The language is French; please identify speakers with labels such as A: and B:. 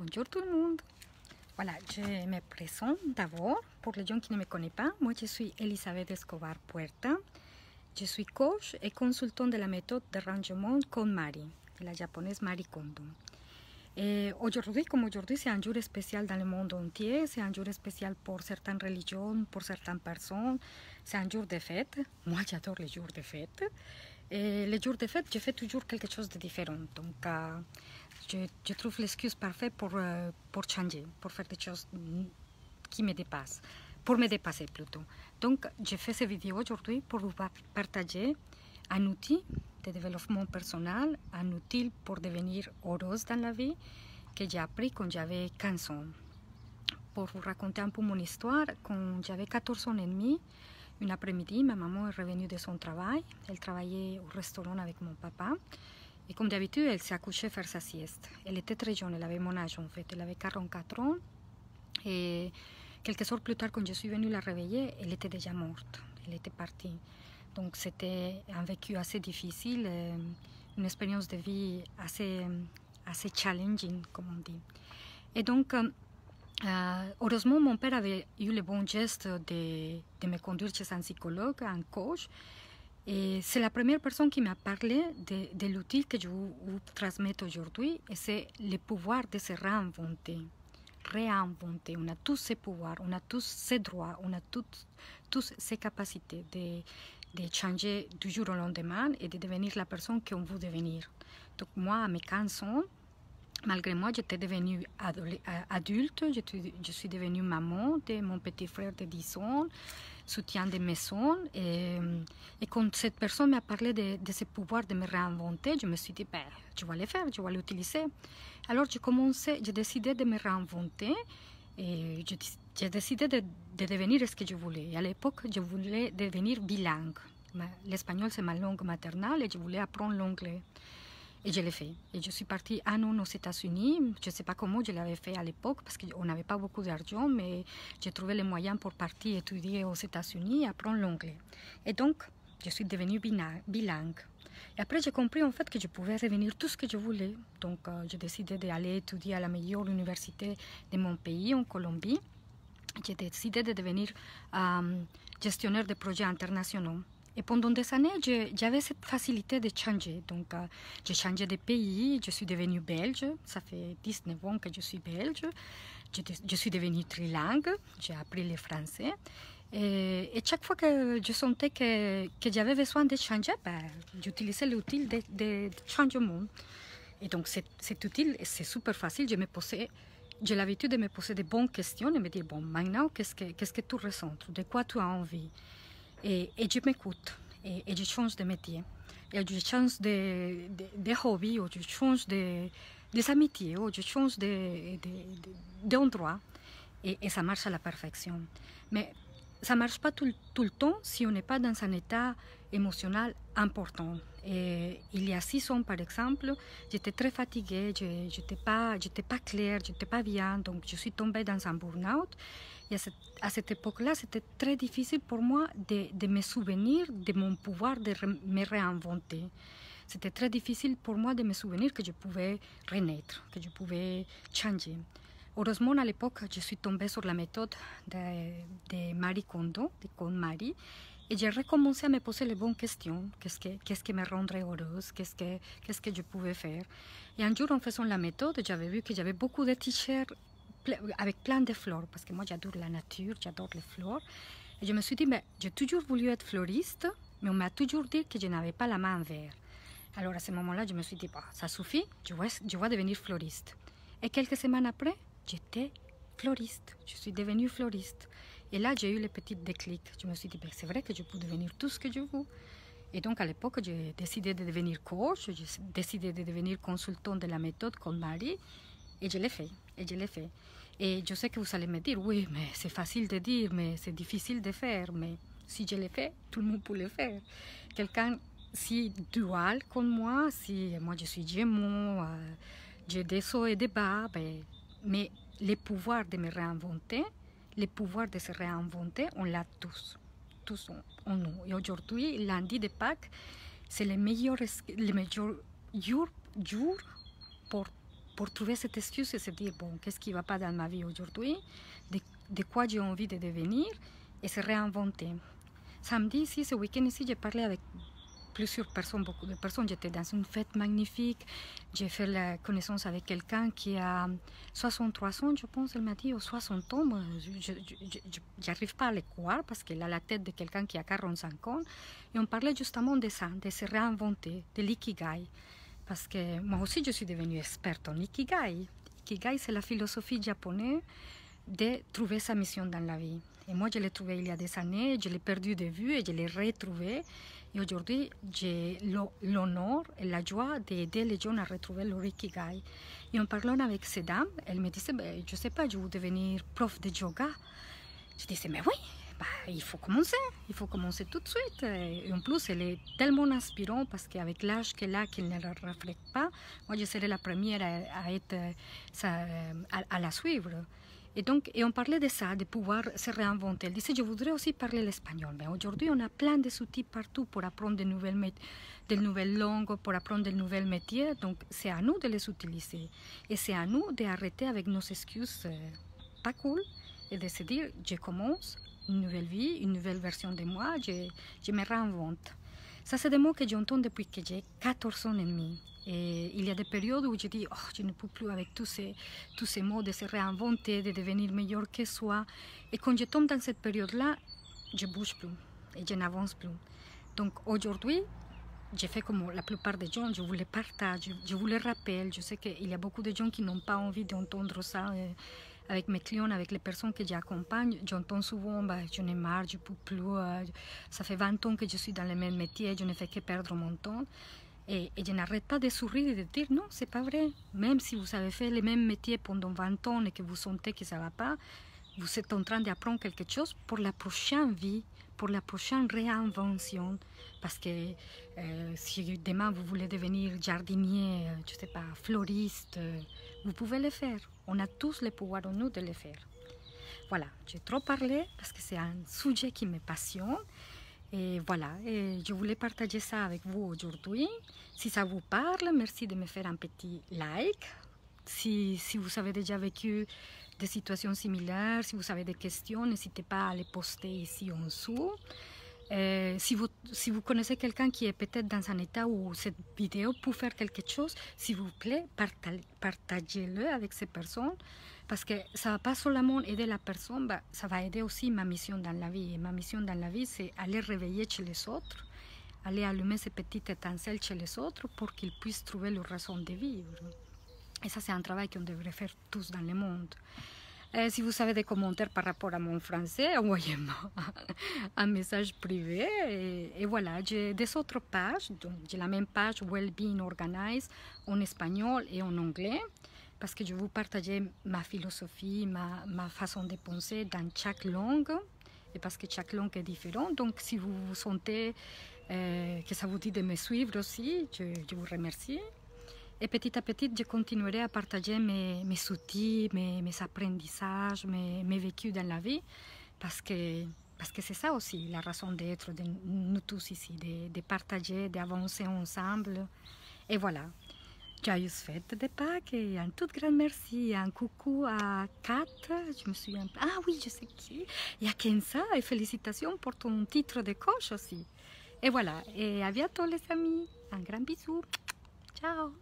A: Bonjour tout le monde. Voilà, je me présente d'abord. Pour les gens qui ne me connaissent pas, moi je suis Elisabeth Escobar Puerta. Je suis coach et consultant de la méthode de rangement con Mari, la japonaise Marie Kondo. aujourd'hui, comme aujourd'hui, c'est un jour spécial dans le monde entier, c'est un jour spécial pour certaines religions, pour certaines personnes, c'est un jour de fête. Moi, j'adore les jours de fête. les jours de fête, je fais toujours quelque chose de différent. Donc, euh, je, trouve l'excuse parfaite pour, euh, pour changer, pour faire des choses qui me dépassent, pour me dépasser plutôt. Donc, j'ai fait cette vidéo aujourd'hui pour vous partager un outil de développement personnel, un outil pour devenir heureuse dans la vie que j'ai appris quand j'avais 15 ans. Pour vous raconter un peu mon histoire, quand j'avais 14 ans et demi, une après-midi, ma maman est revenue de son travail. Elle travaillait au restaurant avec mon papa. Et comme d'habitude, elle s'est accouchée faire sa sieste. Elle était très jeune, elle avait mon âge en fait. Elle avait 44 ans. Et quelques heures plus tard, quand je suis venue la réveiller, elle était déjà morte. Elle était partie. Donc c'était un vécu assez difficile, une expérience de vie assez, assez challenging, comme on dit. Et donc, heureusement, mon père avait eu le bon geste de, de me conduire chez un psychologue, un coach, c'est eh, la première personne qui m'a parlé de, l'outil que je vous, transmets aujourd'hui, et c'est le pouvoir de se réinventer. Réinventer. On a tous ces pouvoirs, on a tous ces droits, on a toutes, ces capacités de, changer du jour au lendemain et de devenir la personne qu'on veut devenir. Donc moi, à mes 15 ans, malgré moi, j'étais devenue euh, adulte, je suis devenue maman de mon petit frère de 10 ans, soutien des maisons. Et, et, quand cette personne m'a parlé de, de, ce pouvoir de me réinventer, je me suis dit, ben, je vais le faire, je vais l'utiliser. Alors j'ai commencé, j'ai décidé de me réinventer et j'ai décidé de, devenir ce que je voulais. à l'époque, je voulais devenir bilingue. L'espagnol, c'est ma langue maternelle et je voulais apprendre l'anglais. Et je l'ai fait. Et je suis partie à an aux États-Unis. Je ne sais pas comment je l'avais fait à l'époque parce qu'on n'avait pas beaucoup d'argent, mais j'ai trouvé les moyens pour partir étudier aux États-Unis et apprendre l'anglais. Et donc, je suis devenue bilingue. Et après, j'ai compris en fait que je pouvais revenir tout ce que je voulais. Donc, euh, j'ai décidé d'aller étudier à la meilleure université de mon pays, en Colombie. J'ai décidé de devenir euh, gestionnaire de projets internationaux. Et pendant des années, j'avais cette facilité de changer. Donc, euh, j'ai changé de pays, je suis devenue belge. Ça fait 19 ans que je suis belge. Je, suis devenue trilingue, j'ai appris le français. Et, chaque fois que je sentais que, j'avais besoin de changer, ben, j'utilisais l'outil de, changement. Et donc, cet outil, c'est super facile. Je me posais j'ai l'habitude de me poser des bonnes questions et me dire, bon, maintenant, qu'est-ce que, qu'est-ce que tu ressens De quoi tu as envie et, je m'écoute et, je change de métier. Et eh, je change de, de, hobby ou je change de, des amitiés ou je change d'endroit. De, et, et, ça marche à la perfection. Mais ça ne marche pas tout, tout, le temps si on n'est pas dans un état émotionnel important. Et il y a six ans, par exemple, j'étais très fatiguée, je n'étais pas, pas claire, je n'étais pas bien, donc je suis tombée dans un burn-out. Et à cette, époque-là, c'était très difficile pour moi de, me souvenir de mon pouvoir de me réinventer. C'était très difficile pour moi de me souvenir que je pouvais renaître, que je pouvais changer. Heureusement, à l'époque, je suis tombée sur la méthode de, Marie Kondo, de Kondo Marie, et j'ai recommencé à me poser les bonnes questions. Qu'est-ce que, qu'est-ce qui me rendrait heureuse qu'est-ce que, qu'est-ce que je pouvais faire Et un jour, en faisant la méthode, j'avais vu que j'avais beaucoup de t-shirts avec plein de fleurs, parce que moi j'adore la nature, j'adore les fleurs. Et je me suis dit, mais j'ai toujours voulu être fleuriste, mais on m'a toujours dit que je n'avais pas la main verte. Alors à ce moment-là, je me suis dit, bah, ça suffit, je vais, je vais devenir fleuriste. Et quelques semaines après, j'étais fleuriste, je suis devenue fleuriste. Et là, j'ai eu le petit déclic. Je me suis dit, ben, c'est vrai que je peux devenir tout ce que je veux. Et donc à l'époque, j'ai décidé de devenir coach, j'ai décidé de devenir consultant de la méthode comme Marie. Et je l'ai fait, et je l'ai fait. Et je sais que vous allez me dire, oui, mais c'est facile de dire, mais c'est difficile de faire. Mais si je l'ai fait, tout le monde peut le faire. Quelqu'un si dual comme moi, si moi je suis Gémeaux, euh, j'ai des sauts et des bas, ben, mais les pouvoirs de me réinventer, les pouvoirs de se réinventer, on l'a tous. Tous en nous. Et aujourd'hui, lundi de Pâques, c'est le meilleur, jour, jour pour pour trouver cette excuse et se dire, bon, qu'est-ce qui ne va pas dans ma vie aujourd'hui, de, quoi j'ai envie de devenir, et se réinventer. Samedi, si, ce week-end, ici, j'ai parlé avec plusieurs personnes, beaucoup de personnes. J'étais dans une fête magnifique. J'ai fait la connaissance avec quelqu'un qui a 63 ans, je pense, elle m'a dit, ou 60 ans. Je n'arrive pas à le croire parce qu'elle a la tête de quelqu'un qui a 45 ans. Et on parlait justement de ça, de se réinventer, de l'ikigai parce que moi aussi je suis devenue experte en Ikigai. Ikigai, c'est la philosophie japonaise de trouver sa mission dans la vie. Et moi, je l'ai trouvé il y a des années, je l'ai perdu de vue et je l'ai retrouvé. Et aujourd'hui, j'ai l'honneur et la joie d'aider les gens à retrouver leur Ikigai. Et en parlant avec ces dames, elles me disaient, ben, je ne sais pas, je veux devenir prof de yoga. Je disais, mais oui, bah, il faut commencer, il faut commencer tout de suite. Et en plus, elle est tellement inspirante parce qu'avec l'âge qu'elle a, qu'elle ne le reflète pas, moi je serai la première à, être, euh, euh, à, la suivre. Et donc, et on parlait de ça, de pouvoir se réinventer. Elle disait, je voudrais aussi parler l'espagnol. Mais ben, aujourd'hui, on a plein de outils partout pour apprendre de nouvelles, de nouvelles langues, pour apprendre de nouveaux métiers. Donc, c'est à nous de les utiliser. Et c'est à nous d'arrêter avec nos excuses euh, pas cool et de se dire, je commence, une nouvelle vie, une nouvelle version de moi, je, me réinvente. Ça, c'est des mots que j'entends depuis que j'ai 14 ans et demi. Et il y a des périodes où je dis, oh, je ne peux plus avec tous ces, tous ces mots de se réinventer, de devenir meilleur que soi. Et quand je tombe dans cette période-là, je bouge plus et je n'avance plus. Donc aujourd'hui, j'ai fait comme la plupart des gens, je vous les partage, je vous les rappelle. Je sais qu'il y a beaucoup de gens qui n'ont pas envie d'entendre ça. Euh, avec mes clients, avec les personnes que j'accompagne, j'entends souvent bah, « je n'ai marre, je ne peux plus, euh, ça fait 20 ans que je suis dans le même métier, je ne fais que perdre mon temps ». Et, je n'arrête pas de sourire et de dire « non, c'est pas vrai, même si vous avez fait le même métier pendant 20 ans et que vous sentez que ça ne va pas, vous êtes en train d'apprendre quelque chose pour la prochaine vie, pour la prochaine réinvention. Parce que euh, si demain vous voulez devenir jardinier, euh, je ne sais pas, floriste, vous pouvez le faire. On a tous le pouvoir en nous de le faire. Voilà, j'ai trop parlé parce que c'est un sujet qui me passionne. Et voilà, je voulais partager ça avec vous aujourd'hui. Si ça vous parle, merci de me faire un petit like. Si, si vous avez déjà vécu des situations similaires, si vous avez des questions, n'hésitez pas à les poster ici en dessous. Euh, si, vous, si vous connaissez quelqu'un qui est peut-être dans un état où cette vidéo peut faire quelque chose, s'il vous plaît, partagez-le avec ces personnes parce que ça va pas seulement aider la personne, bah, ça va aider aussi ma mission dans la vie. Et ma mission dans la vie, c'est aller réveiller chez les autres, aller allumer ces petites étincelles chez les autres pour qu'ils puissent trouver leur raison de vivre. Et ça, c'est un travail qu'on devrait faire tous dans le monde. Eh, si vous avez des commentaires par rapport à mon français, envoyez-moi un message privé. Et, voilà, j'ai des autres pages. j'ai la même page « Well-being Organized en espagnol et en anglais parce que je vous partageais ma philosophie, ma, façon de penser dans chaque langue et parce que chaque langue est différente. Donc, si vous vous sentez eh, que ça vous dit de me suivre aussi, je vous remercie. Et petit à petit, je continuerai à partager mes, mes outils, mes, apprentissages, mes, vécus dans la vie, parce que parce que c'est ça aussi la raison d'être de nous tous ici, de, de partager, d'avancer ensemble. Et voilà, Ciao fête de Pâques et un tout grand merci, un coucou à Kat, je me souviens pas, ah oui, je sais qui, et à Kenza, et félicitations pour ton titre de coach aussi. Et voilà, et à bientôt les amis, un grand bisou, ciao